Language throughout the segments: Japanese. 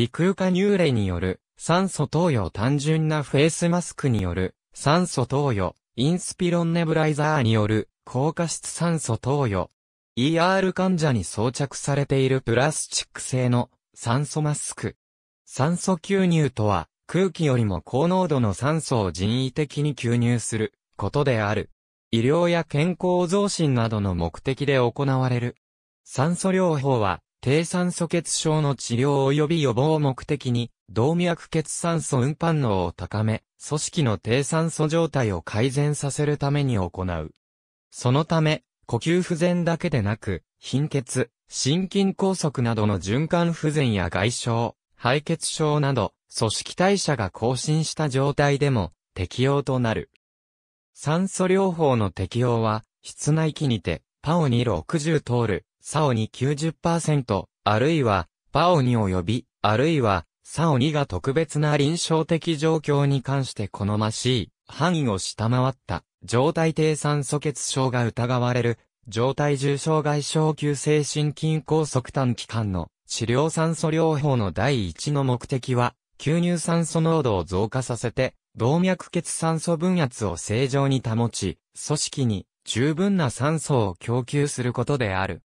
微空化乳霊による酸素投与単純なフェイスマスクによる酸素投与、インスピロンネブライザーによる高加湿酸素投与。ER 患者に装着されているプラスチック製の酸素マスク。酸素吸入とは空気よりも高濃度の酸素を人為的に吸入することである。医療や健康増進などの目的で行われる。酸素療法は低酸素血症の治療及び予防を目的に、動脈血酸素運搬能を高め、組織の低酸素状態を改善させるために行う。そのため、呼吸不全だけでなく、貧血、心筋梗塞などの循環不全や外傷、敗血症など、組織代謝が更新した状態でも適用となる。酸素療法の適用は、室内機にて、パオニ60通る、サオに90%、あるいは、パオに及び、あるいは、サオニが特別な臨床的状況に関して好ましい、範囲を下回った、状態低酸素欠症が疑われる、状態重症外症急性心筋梗塞短期間の治療酸素療法の第一の目的は、吸入酸素濃度を増加させて、動脈血酸素分圧を正常に保ち、組織に十分な酸素を供給することである。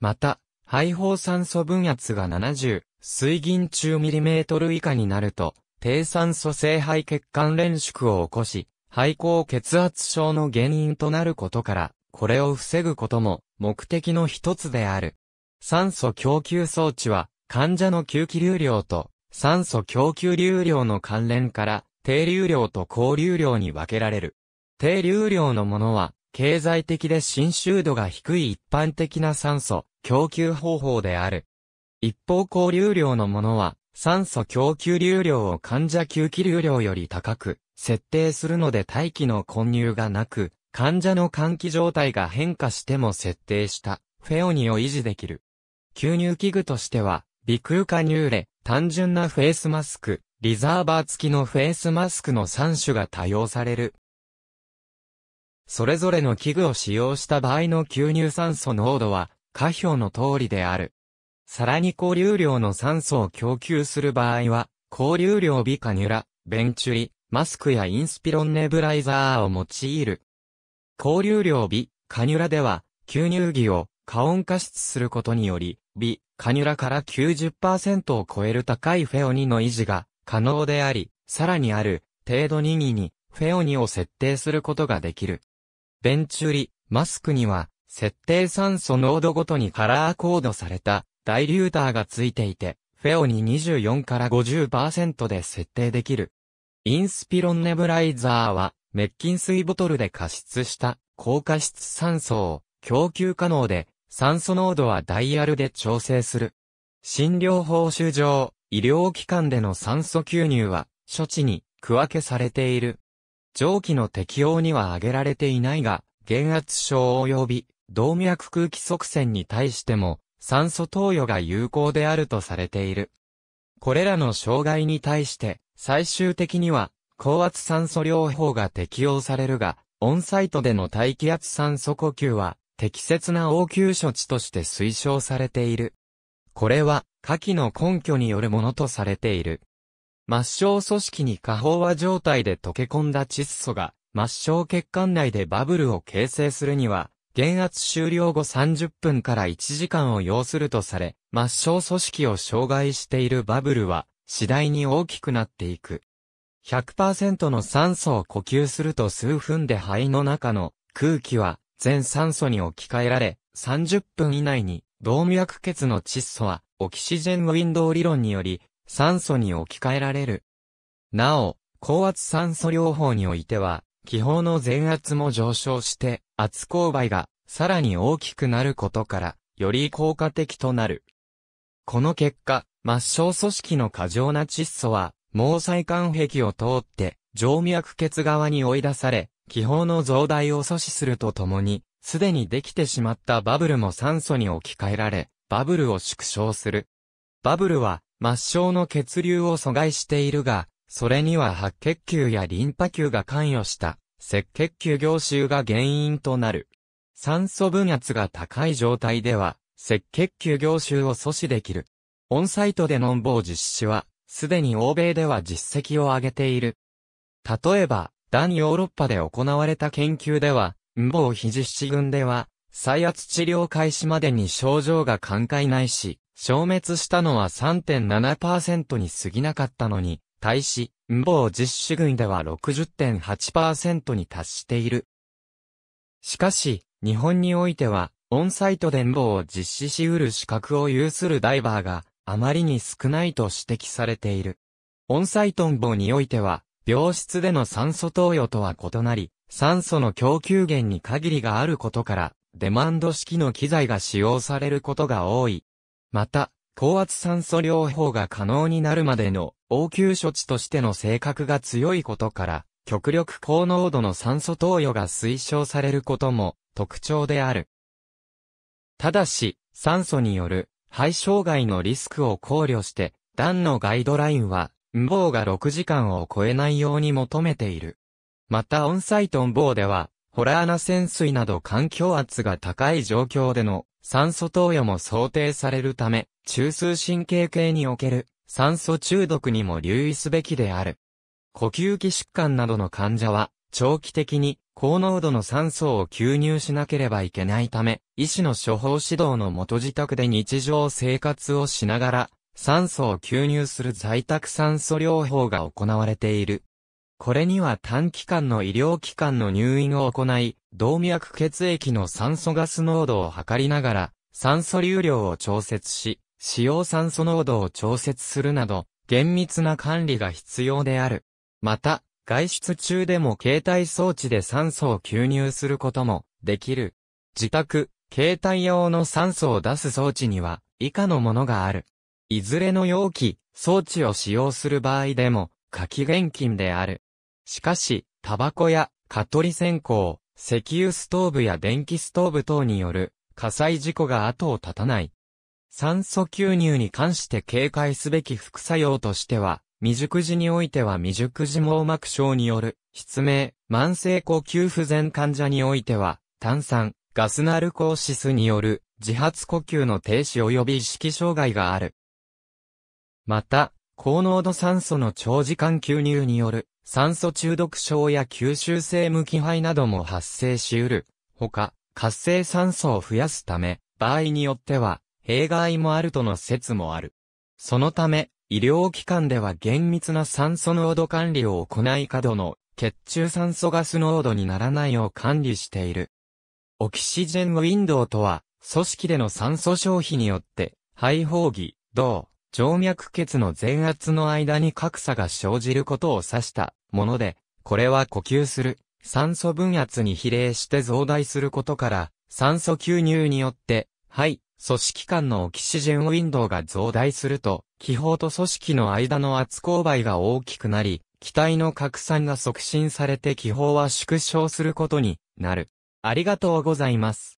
また、排放酸素分圧が70、水銀中ミリメートル以下になると、低酸素性肺血管連縮を起こし、肺高血圧症の原因となることから、これを防ぐことも目的の一つである。酸素供給装置は、患者の吸気流量と酸素供給流量の関連から、低流量と高流量に分けられる。低流量のものは、経済的で侵襲度が低い一般的な酸素供給方法である。一方交流量のものは、酸素供給流量を患者吸気流量より高く、設定するので大気の混入がなく、患者の換気状態が変化しても設定したフェオニを維持できる。吸入器具としては、微空化入れ、単純なフェイスマスク、リザーバー付きのフェイスマスクの3種が多用されるそれぞれの器具を使用した場合の吸入酸素濃度は、下表の通りである。さらに交流量の酸素を供給する場合は、交流量ビカニュラ、ベンチュリ、マスクやインスピロンネブライザーを用いる。交流量ビ、カニュラでは、吸入儀を過温加湿することにより、ビ、カニュラから90%を超える高いフェオニの維持が可能であり、さらにある程度2ににフェオニを設定することができる。ベンチュリ、マスクには、設定酸素濃度ごとにカラーコードされた、ダイリューターがついていて、フェオに24から50%で設定できる。インスピロンネブライザーは、滅菌水ボトルで加湿した高加湿酸素を供給可能で、酸素濃度はダイヤルで調整する。診療報酬上、医療機関での酸素吸入は、処置に区分けされている。蒸気の適用には挙げられていないが、減圧症及び動脈空気側線に対しても酸素投与が有効であるとされている。これらの障害に対して最終的には高圧酸素療法が適用されるが、オンサイトでの大気圧酸素呼吸は適切な応急処置として推奨されている。これは下記の根拠によるものとされている。末梢組織に過飽和状態で溶け込んだ窒素が、末梢血管内でバブルを形成するには、減圧終了後30分から1時間を要するとされ、末梢組織を障害しているバブルは、次第に大きくなっていく。100%の酸素を呼吸すると数分で肺の中の空気は全酸素に置き換えられ、30分以内に動脈血の窒素はオキシジェンウィンドウ理論により酸素に置き換えられる。なお、高圧酸素療法においては、気泡の全圧も上昇して、圧勾配がさらに大きくなることから、より効果的となる。この結果、末梢組織の過剰な窒素は、毛細管壁を通って、静脈血側に追い出され、気泡の増大を阻止するとともに、すでにできてしまったバブルも酸素に置き換えられ、バブルを縮小する。バブルは、末梢の血流を阻害しているが、それには白血球やリンパ球が関与した赤血球凝集が原因となる。酸素分圧が高い状態では、赤血球凝集を阻止できる。オンサイトでのんぼを実施は、すでに欧米では実績を上げている。例えば、ダンヨーロッパで行われた研究では、んぼう肘実群では、再圧治療開始までに症状が寛解ないし、消滅したのは3.7%に過ぎなかったのに、対し、無謀実施軍では60.8%に達している。しかし、日本においては、オンサイトで無謀を実施し得る資格を有するダイバーが、あまりに少ないと指摘されている。オンサイトンボにおいては、病室での酸素投与とは異なり、酸素の供給源に限りがあることから、デマンド式の機材が使用されることが多い。また、高圧酸素療法が可能になるまでの応急処置としての性格が強いことから、極力高濃度の酸素投与が推奨されることも特徴である。ただし、酸素による肺障害のリスクを考慮して、段のガイドラインは、運棒が6時間を超えないように求めている。またオンサイト運棒では、ホラーナ潜水など環境圧が高い状況での酸素投与も想定されるため、中枢神経系における酸素中毒にも留意すべきである。呼吸器疾患などの患者は、長期的に高濃度の酸素を吸入しなければいけないため、医師の処方指導のもと自宅で日常生活をしながら、酸素を吸入する在宅酸素療法が行われている。これには短期間の医療機関の入院を行い、動脈血液の酸素ガス濃度を測りながら、酸素流量を調節し、使用酸素濃度を調節するなど、厳密な管理が必要である。また、外出中でも携帯装置で酸素を吸入することもできる。自宅、携帯用の酸素を出す装置には以下のものがある。いずれの容器、装置を使用する場合でも、下記現金である。しかし、タバコや、蚊取り線香、石油ストーブや電気ストーブ等による火災事故が後を絶たない。酸素吸入に関して警戒すべき副作用としては、未熟時においては未熟児網膜症による失明、慢性呼吸不全患者においては、炭酸、ガスナルコーシスによる自発呼吸の停止及び意識障害がある。また、高濃度酸素の長時間吸入による酸素中毒症や吸収性無機肺なども発生し得る。ほか、活性酸素を増やすため、場合によっては、弊害もあるとの説もある。そのため、医療機関では厳密な酸素濃度管理を行い過度の血中酸素ガス濃度にならないよう管理している。オキシジェンウィンドウとは、組織での酸素消費によって、肺胞儀、銅、静脈血の前圧の間に格差が生じることを指したもので、これは呼吸する酸素分圧に比例して増大することから、酸素吸入によって、肺、組織間のオキシジェンウィンドウが増大すると、気泡と組織の間の圧勾配が大きくなり、気体の拡散が促進されて気泡は縮小することになる。ありがとうございます。